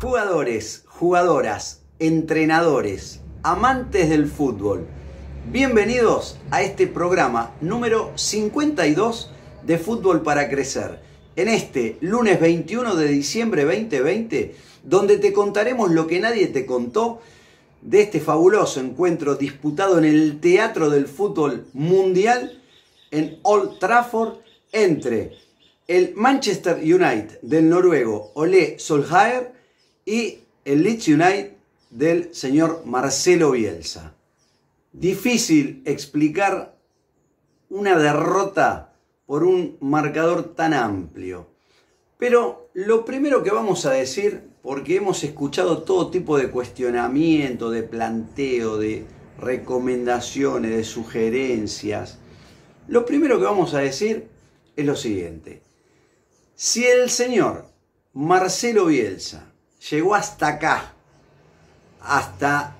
Jugadores, jugadoras, entrenadores, amantes del fútbol, bienvenidos a este programa número 52 de Fútbol para Crecer. En este lunes 21 de diciembre 2020, donde te contaremos lo que nadie te contó de este fabuloso encuentro disputado en el Teatro del Fútbol Mundial en Old Trafford entre el Manchester United del noruego Ole Solskjaer y el Leeds United del señor Marcelo Bielsa. Difícil explicar una derrota por un marcador tan amplio. Pero lo primero que vamos a decir, porque hemos escuchado todo tipo de cuestionamiento, de planteo, de recomendaciones, de sugerencias, lo primero que vamos a decir es lo siguiente. Si el señor Marcelo Bielsa llegó hasta acá, hasta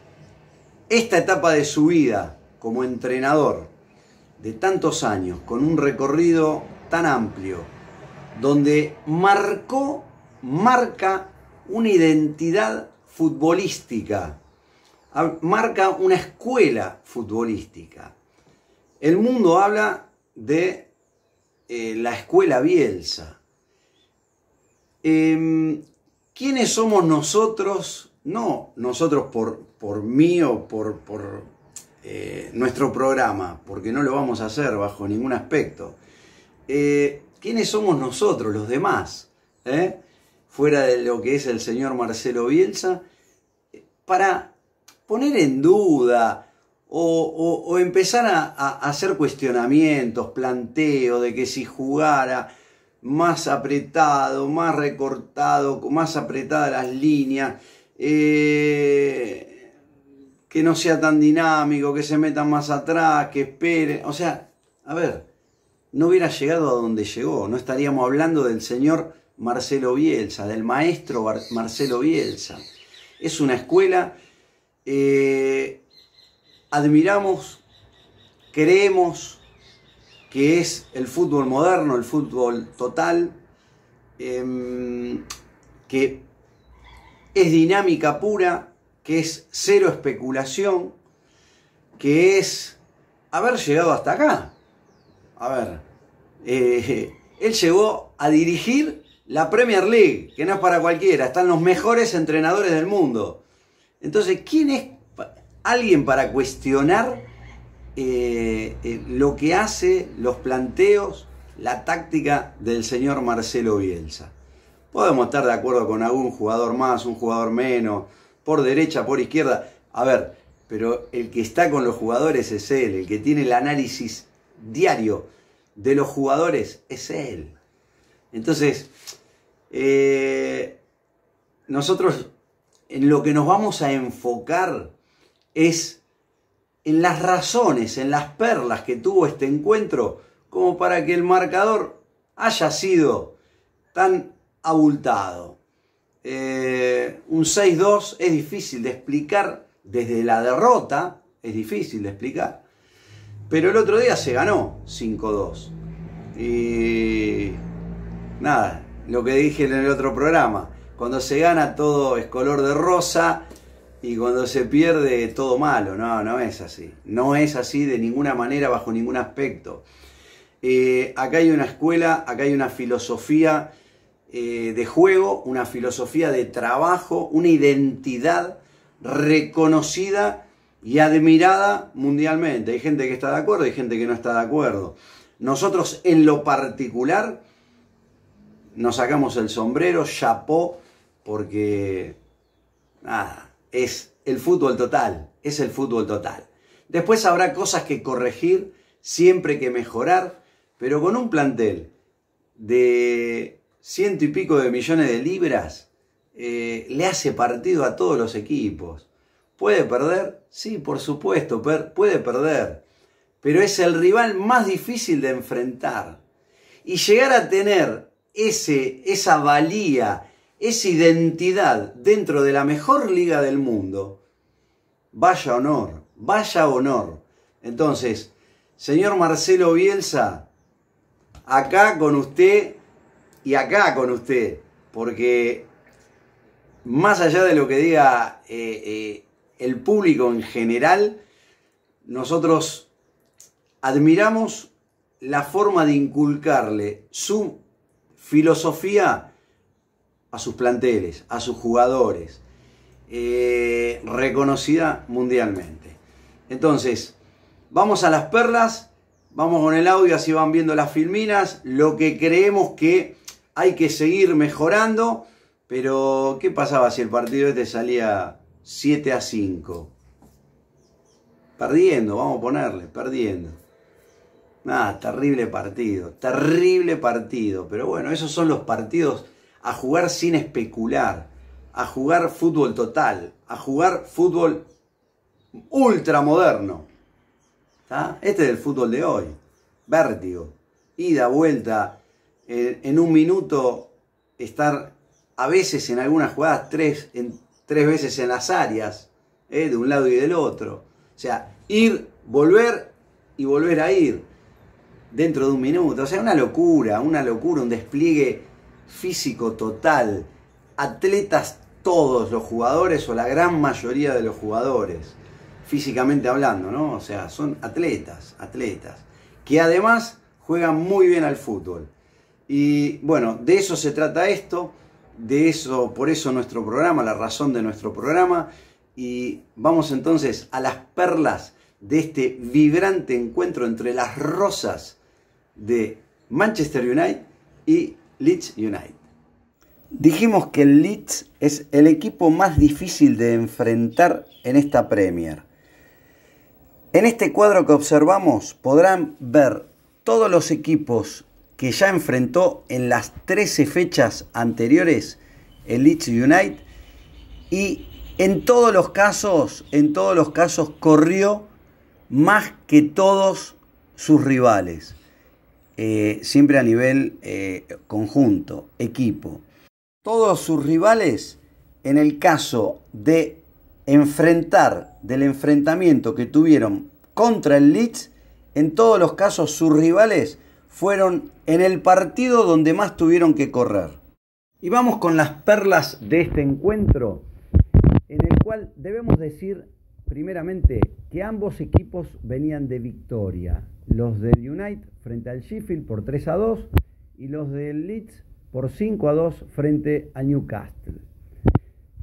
esta etapa de su vida como entrenador de tantos años, con un recorrido tan amplio, donde marcó, marca una identidad futbolística, marca una escuela futbolística. El mundo habla de eh, la escuela Bielsa Em, ¿quiénes somos nosotros? No nosotros por, mí o por, eh, nuestro programa, porque no lo vamos a hacer bajo ningún aspecto. Eh, ¿Quiénes somos nosotros, los demás? Eh, fuera de lo que es el señor Marcelo Bielsa, para poner en duda, o, empezar a, a, hacer cuestionamientos, planteo de que si jugara, más apretado, más recortado, más apretadas las líneas, eh, que no sea tan dinámico, que se metan más atrás, que espere, O sea, a ver, no hubiera llegado a donde llegó, no estaríamos hablando del señor Marcelo Bielsa, del maestro Marcelo Bielsa. Es una escuela, eh, admiramos, creemos, que es el fútbol moderno, el fútbol total, em, que es dinámica pura, que es cero especulación, que es haber llegado hasta acá. A ver, eh, él llegó a dirigir la Premier League, que no es para cualquiera, están los mejores entrenadores del mundo. Entonces, ¿quién es alguien para cuestionar eh, eh, lo que hace, los planteos, la táctica del señor Marcelo Bielsa. Podemos estar de acuerdo con algún jugador más, un jugador menos, por derecha, por izquierda. A ver, pero el que está con los jugadores es él, el que tiene el análisis diario de los jugadores es él. Entonces, eh, nosotros en lo que nos vamos a enfocar es en las razones, en las perlas que tuvo este encuentro, como para que el marcador haya sido tan abultado. Eh, un 6-2 es difícil de explicar desde la derrota, es difícil de explicar, pero el otro día se ganó 5-2. Y nada, lo que dije en el otro programa, cuando se gana todo es color de rosa y cuando se pierde todo malo. No, no es así. No es así de ninguna manera, bajo ningún aspecto. Eh, acá hay una escuela, acá hay una filosofía eh, de juego, una filosofía de trabajo, una identidad reconocida y admirada mundialmente. Hay gente que está de acuerdo, hay gente que no está de acuerdo. Nosotros en lo particular nos sacamos el sombrero, chapó, porque nada, es el fútbol total, es el fútbol total. Después habrá cosas que corregir, siempre que mejorar, pero con un plantel de ciento y pico de millones de libras, eh, le hace partido a todos los equipos. ¿Puede perder? Sí, por supuesto, puede perder. Pero es el rival más difícil de enfrentar. Y llegar a tener ese, esa valía, esa identidad dentro de la mejor liga del mundo, vaya honor, vaya honor. Entonces, señor Marcelo Bielsa, acá con usted y acá con usted, porque más allá de lo que diga eh, eh, el público en general, nosotros admiramos la forma de inculcarle su filosofía a sus planteles, a sus jugadores, eh, reconocida mundialmente. Entonces, vamos a las perlas, vamos con el audio, así van viendo las filminas, lo que creemos que hay que seguir mejorando, pero ¿qué pasaba si el partido este salía 7 a 5? Perdiendo, vamos a ponerle, perdiendo. Ah, terrible partido, terrible partido, pero bueno, esos son los partidos a jugar sin especular, a jugar fútbol total, a jugar fútbol ultramoderno. Este es el fútbol de hoy. Vértigo, ida, vuelta, en, un minuto estar a veces en algunas jugadas tres, en, tres veces en las áreas, ¿eh? de un lado y del otro. O sea, ir, volver y volver a ir dentro de un minuto. O sea, una locura, una locura, un despliegue físico total, atletas todos los jugadores o la gran mayoría de los jugadores, físicamente hablando, ¿no? O sea, son atletas, atletas, que además juegan muy bien al fútbol. Y bueno, de eso se trata esto, de eso, por eso nuestro programa, la razón de nuestro programa. Y vamos entonces a las perlas de este vibrante encuentro entre las rosas de Manchester United y Leeds United. Dijimos que el Leeds es el equipo más difícil de enfrentar en esta Premier. En este cuadro que observamos podrán ver todos los equipos que ya enfrentó en las 13 fechas anteriores el Leeds United y en todos los casos, en todos los casos corrió más que todos sus rivales. Eh, siempre a nivel eh, conjunto, equipo. Todos sus rivales, en el caso de enfrentar, del enfrentamiento que tuvieron contra el Leeds, en todos los casos sus rivales fueron en el partido donde más tuvieron que correr. Y vamos con las perlas de este encuentro, en el cual debemos decir primeramente, que ambos equipos venían de victoria. Los del United frente al Sheffield por 3 a 2 y los del Leeds por 5 a 2 frente al Newcastle.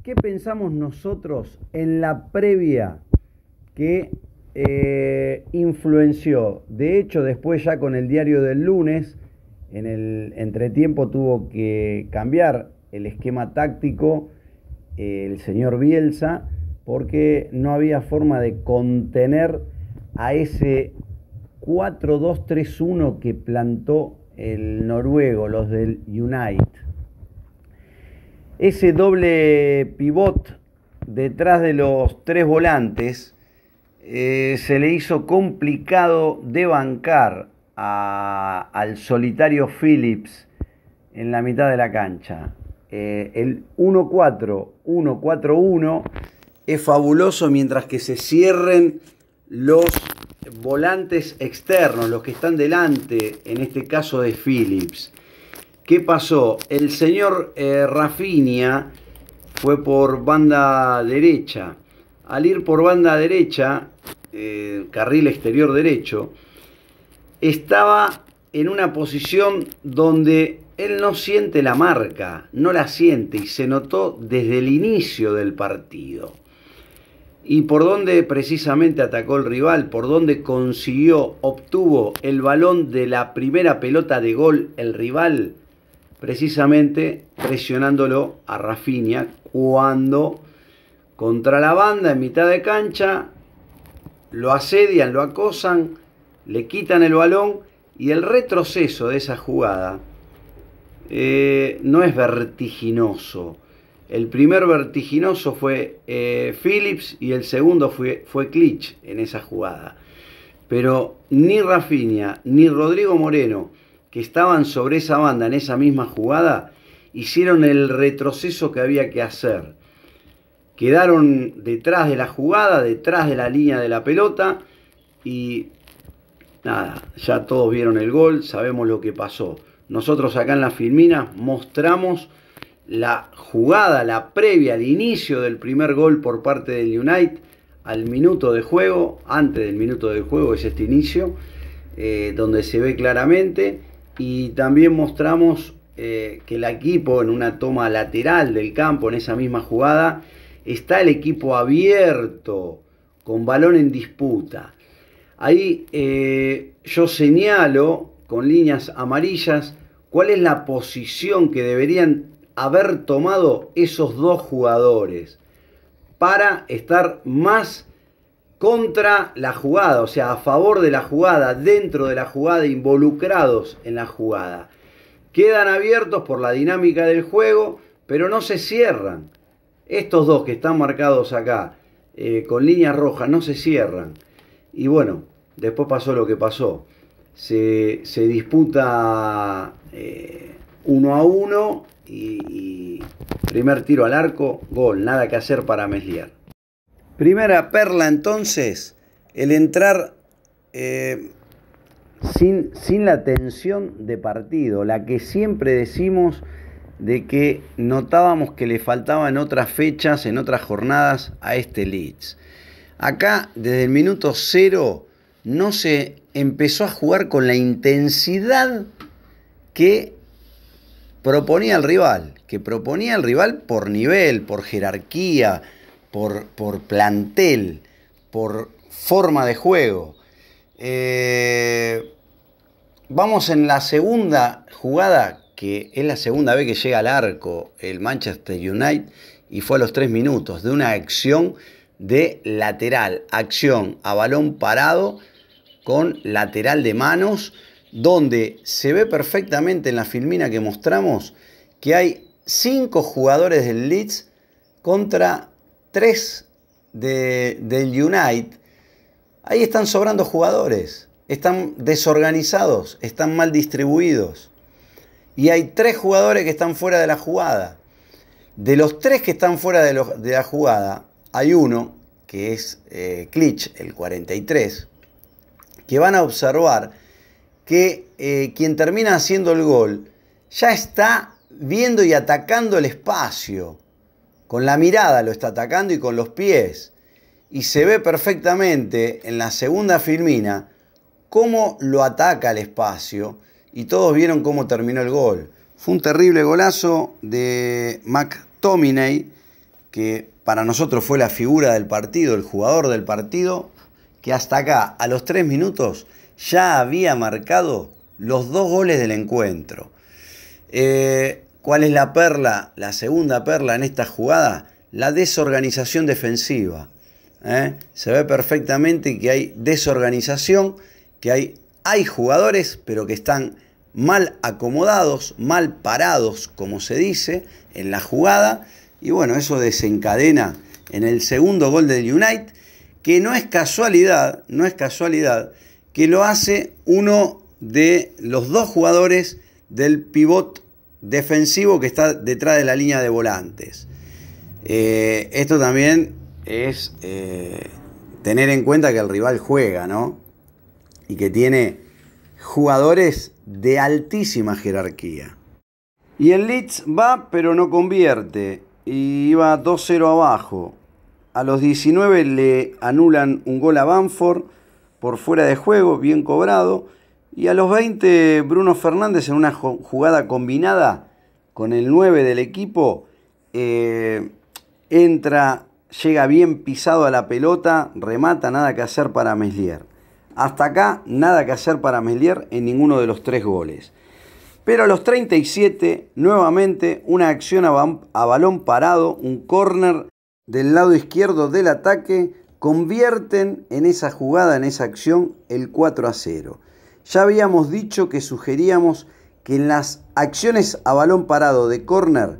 ¿Qué pensamos nosotros en la previa que eh, influenció? De hecho, después ya con el diario del lunes, en el entretiempo tuvo que cambiar el esquema táctico eh, el señor Bielsa porque no había forma de contener a ese 4-2-3-1 que plantó el noruego, los del Unite. Ese doble pivot detrás de los tres volantes eh, se le hizo complicado de bancar al solitario Phillips en la mitad de la cancha. Eh, el 1-4-1-4-1 es fabuloso mientras que se cierren los volantes externos, los que están delante, en este caso de Phillips. ¿Qué pasó? El señor eh, Rafinia fue por banda derecha. Al ir por banda derecha, eh, carril exterior derecho, estaba en una posición donde él no siente la marca, no la siente y se notó desde el inicio del partido y por dónde precisamente atacó el rival, por dónde consiguió, obtuvo el balón de la primera pelota de gol el rival, precisamente presionándolo a Rafinha cuando contra la banda en mitad de cancha lo asedian, lo acosan, le quitan el balón y el retroceso de esa jugada eh, no es vertiginoso el primer vertiginoso fue eh, Phillips y el segundo fue, fue Klitsch en esa jugada. Pero ni Rafinha ni Rodrigo Moreno, que estaban sobre esa banda en esa misma jugada, hicieron el retroceso que había que hacer. Quedaron detrás de la jugada, detrás de la línea de la pelota y nada, ya todos vieron el gol, sabemos lo que pasó. Nosotros acá en la Filmina mostramos la jugada, la previa, al inicio del primer gol por parte del United al minuto de juego, antes del minuto de juego es este inicio, eh, donde se ve claramente y también mostramos eh, que el equipo en una toma lateral del campo, en esa misma jugada, está el equipo abierto, con balón en disputa. Ahí eh, yo señalo con líneas amarillas cuál es la posición que deberían haber tomado esos dos jugadores para estar más contra la jugada, o sea, a favor de la jugada, dentro de la jugada, involucrados en la jugada. Quedan abiertos por la dinámica del juego, pero no se cierran. Estos dos que están marcados acá eh, con línea roja no se cierran. Y bueno, después pasó lo que pasó. Se, se disputa eh, uno a uno y, primer tiro al arco, gol, nada que hacer para Meslier. Primera perla entonces, el entrar eh, sin, sin la tensión de partido, la que siempre decimos de que notábamos que le faltaba en otras fechas, en otras jornadas a este Leeds. Acá, desde el minuto cero, no se empezó a jugar con la intensidad que proponía el rival, que proponía el rival por nivel, por jerarquía, por, por plantel, por forma de juego. Eh, vamos en la segunda jugada, que es la segunda vez que llega al arco el Manchester United, y fue a los tres minutos de una acción de lateral, acción a balón parado con lateral de manos donde se ve perfectamente en la filmina que mostramos que hay cinco jugadores del Leeds contra tres del United. Ahí están sobrando jugadores, están desorganizados, están mal distribuidos. Y hay tres jugadores que están fuera de la jugada. De los tres que están fuera de, la jugada, hay uno, que es eh, Klitsch, el 43, que van a observar que eh, quien termina haciendo el gol ya está viendo y atacando el espacio. Con la mirada lo está atacando y con los pies. Y se ve perfectamente en la segunda filmina cómo lo ataca el espacio. Y todos vieron cómo terminó el gol. Fue un terrible golazo de McTominay, que para nosotros fue la figura del partido, el jugador del partido, que hasta acá, a los tres minutos, ya había marcado los dos goles del encuentro. Eh, ¿Cuál es la perla, la segunda perla en esta jugada? La desorganización defensiva. ¿eh? Se ve perfectamente que hay desorganización, que hay, hay jugadores, pero que están mal acomodados, mal parados, como se dice, en la jugada. Y bueno, eso desencadena en el segundo gol del United, que no es casualidad, no es casualidad que lo hace uno de los dos jugadores del pivot defensivo que está detrás de la línea de volantes. Eh, esto también es eh, tener en cuenta que el rival juega, ¿no? Y que tiene jugadores de altísima jerarquía. Y el Leeds va pero no convierte. Y va 2-0 abajo. A los 19 le anulan un gol a Banford por fuera de juego, bien cobrado. Y a los 20, Bruno Fernández en una jugada combinada con el 9 del equipo, eh, entra, llega bien pisado a la pelota, remata, nada que hacer para Meslier. Hasta acá, nada que hacer para Meslier en ninguno de los tres goles. Pero a los 37, nuevamente, una acción a, a balón parado, un córner del lado izquierdo del ataque, convierten en esa jugada, en esa acción, el 4 a 0. Ya habíamos dicho que sugeríamos que en las acciones a balón parado de corner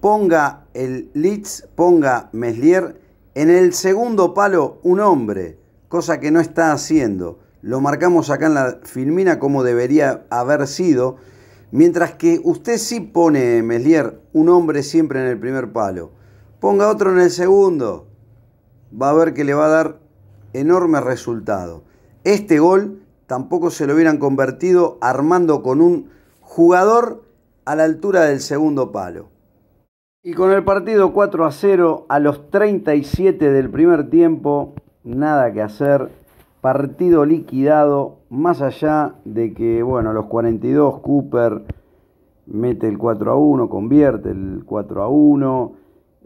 ponga el Leeds, ponga Meslier en el segundo palo un hombre, cosa que no está haciendo. Lo marcamos acá en la filmina como debería haber sido. Mientras que usted sí pone, Meslier, un hombre siempre en el primer palo. Ponga otro en el segundo va a ver que le va a dar enorme resultado. Este gol tampoco se lo hubieran convertido armando con un jugador a la altura del segundo palo. Y con el partido 4 a 0 a los 37 del primer tiempo, nada que hacer, partido liquidado, más allá de que, bueno, a los 42 Cooper mete el 4 a 1, convierte el 4 a 1,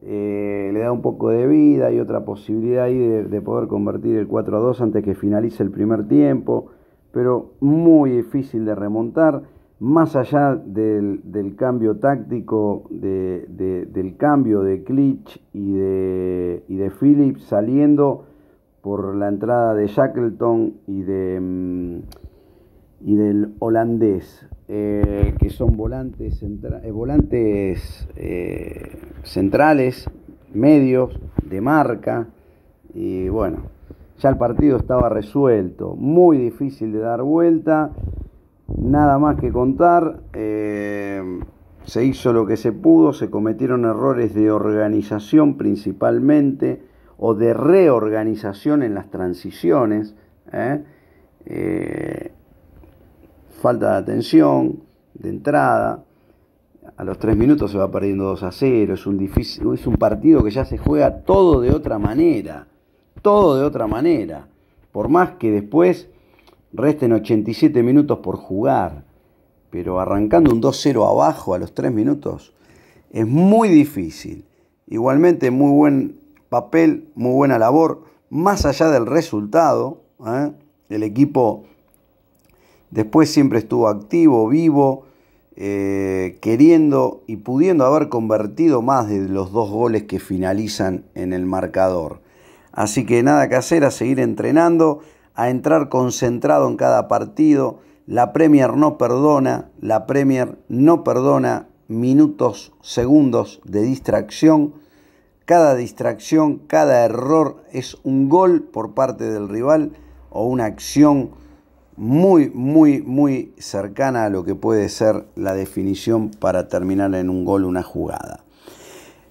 eh, le da un poco de vida y otra posibilidad ahí de, poder convertir el 4 a 2 antes que finalice el primer tiempo, pero muy difícil de remontar, más allá del, cambio táctico, del cambio de Klitsch y de, y saliendo por la entrada de Shackleton y de mm, y del holandés. Eh, que son volantes, eh, volantes eh, centrales, medios, de marca, y bueno, ya el partido estaba resuelto, muy difícil de dar vuelta, nada más que contar, se hizo lo que se pudo, se cometieron errores de organización principalmente, o de reorganización en las transiciones, falta de atención, de entrada. A los tres minutos se va perdiendo 2 a 0. Es un, difícil, es un partido que ya se juega todo de otra manera. Todo de otra manera. Por más que después resten 87 minutos por jugar. Pero arrancando un 2-0 abajo a los 3 minutos es muy difícil. Igualmente, muy buen papel, muy buena labor. Más allá del resultado, ¿eh? el equipo Después siempre estuvo activo, vivo, eh, queriendo y pudiendo haber convertido más de los dos goles que finalizan en el marcador. Así que nada que hacer, a seguir entrenando, a entrar concentrado en cada partido. La Premier no perdona, la Premier no perdona minutos, segundos de distracción. Cada distracción, cada error es un gol por parte del rival o una acción muy, muy, muy cercana a lo que puede ser la definición para terminar en un gol una jugada.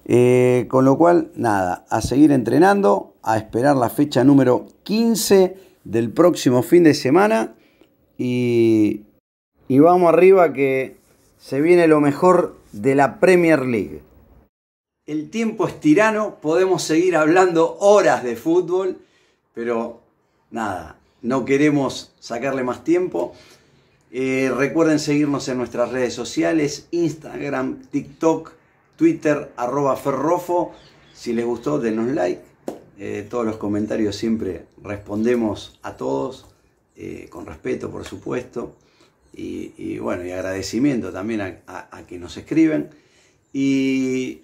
Eh, con lo cual, nada, a seguir entrenando, a esperar la fecha número 15 del próximo fin de semana y, y vamos arriba que se viene lo mejor de la Premier League. El tiempo es tirano, podemos seguir hablando horas de fútbol, pero nada, no queremos sacarle más tiempo. Eh, recuerden seguirnos en nuestras redes sociales, Instagram, TikTok, Twitter, arroba ferrofo. Si les gustó, denos like. Eh, todos los comentarios siempre respondemos a todos, eh, con respeto, por supuesto. Y, bueno, y agradecimiento también a, a que nos escriben. Y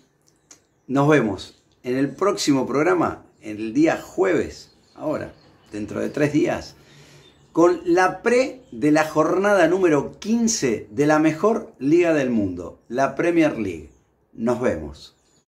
nos vemos en el próximo programa, el día jueves, ahora dentro de tres días, con la pre de la jornada número 15 de la mejor liga del mundo, la Premier League. Nos vemos.